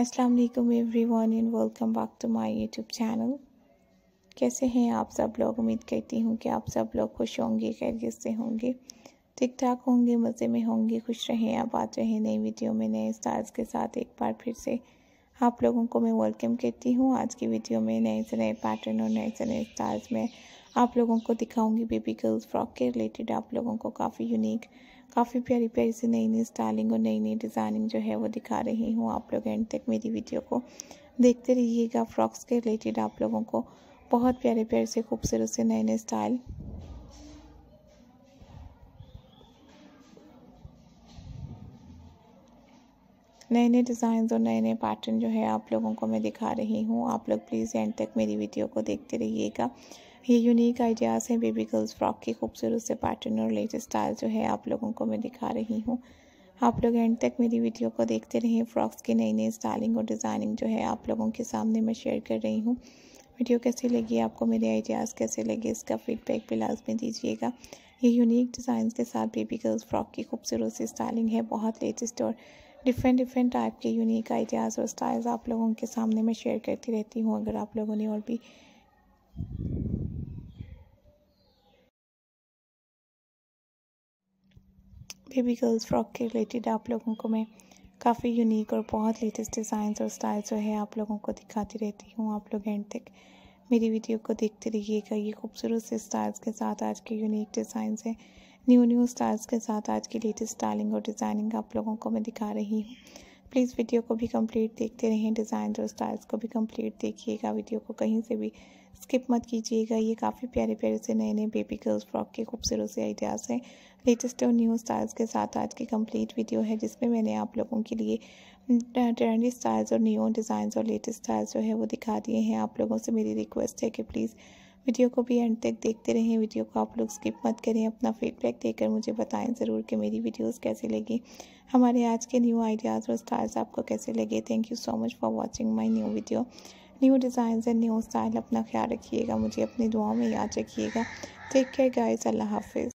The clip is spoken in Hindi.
अस्सलाम वालेकुम everyone and welcome back to my YouTube channel कैसे हैं आप सब लोग उम्मीद करती हूँ कि आप सब लोग खुश होंगे खैरियत से होंगे ठीक ठाक होंगे मज़े में होंगे खुश रहें आप आते रहें नई वीडियो में नए स्टार्स के साथ एक बार फिर से आप लोगों को मैं वेलकम करती हूँ आज की वीडियो में नए से नए पैटर्न और नए से नए स्टार्स में आप लोगों को दिखाऊंगी बेबी गर्ल्स फ्रॉक के रिलेटेड आप लोगों को काफ़ी यूनिक काफ़ी प्यारी प्यारी सी नई नई स्टाइलिंग और नई नई डिज़ाइनिंग जो है वो दिखा रही हूँ आप लोग एंड तक मेरी वीडियो को देखते रहिएगा फ्रॉक्स के रिलेटेड आप लोगों को बहुत प्यारे प्यारे से खूबसूरत से नए नए स्टाइल नए नए डिज़ाइन और नए नए पैटर्न जो है आप लोगों को मैं दिखा रही हूँ आप लोग प्लीज़ एंड तक मेरी वीडियो को देखते रहिएगा ये यूनिक आइडियाज़ हैं बेबी गर्ल्स फ्रॉक की खूबसूरत से पैटर्न और लेटेस्ट स्टाइल जो है आप लोगों को मैं दिखा रही हूँ आप लोग एंड तक मेरी वीडियो को देखते रहें फ्रॉक्स की नई नई स्टाइलिंग और डिज़ाइनिंग जो है आप लोगों के सामने मैं शेयर कर रही हूँ वीडियो कैसी लगी आपको मेरे आइडियाज़ कैसे लगे इसका फीडबैक भी लाजमी दीजिएगा ये यूनिक डिज़ाइन के साथ बेबी गर्ल्स फ्रॉक की खूबसूरत सी स्टाइलिंग है बहुत लेटेस्ट और डिफरेंट डिफरेंट टाइप के यूनिक आइडियाज़ और स्टाइल्स आप लोगों के सामने मैं शेयर करती रहती हूँ अगर आप लोगों ने और भी बेबी गर्ल्स फ्रॉक के रिलेटेड आप लोगों को मैं काफ़ी यूनिक और बहुत लेटेस्ट डिज़ाइंस और स्टाइल जो है आप लोगों को दिखाती रहती हूँ आप लोग एंड तक मेरी वीडियो को देखते रहिएगा ये खूबसूरत से स्टाइल्स के साथ आज के यूनिक डिज़ाइंस हैं न्यू न्यू स्टाइल्स के साथ आज की लेटेस्ट स्टाइलिंग और डिज़ाइनिंग आप लोगों को मैं दिखा रही हूँ प्लीज़ वीडियो को भी कंप्लीट देखते रहें डिज़ाइन और स्टाइल्स को भी कंप्लीट देखिएगा वीडियो को कहीं से भी स्किप मत कीजिएगा ये काफ़ी प्यारे प्यारे से नए नए बेबी गर्ल्स फ्रॉक के खूबसूरत से आइडियाज़ हैं लेटेस्ट और न्यू स्टाइल्स के साथ आज की कंप्लीट वीडियो है जिसमें मैंने आप लोगों के लिए ट्रेंडी स्टाइल्स और न्यू डिज़ाइन और लेटेस्ट स्टाइल्स जो है वो दिखा दिए हैं आप लोगों से मेरी रिक्वेस्ट है कि प्लीज़ वीडियो को भी एंड तक देखते रहें वीडियो को आप लोग स्किप मत करें अपना फीडबैक देकर मुझे बताएं ज़रूर कि मेरी वीडियोस कैसे लगी हमारे आज के न्यू आइडियाज़ और स्टाइल्स आपको कैसे लगे thank you so much for watching my new video new design and new style अपना ख्याल रखिएगा मुझे अपनी दुआओं में याद रखिएगा टेक केयर गाइस अल्लाह हाफिज़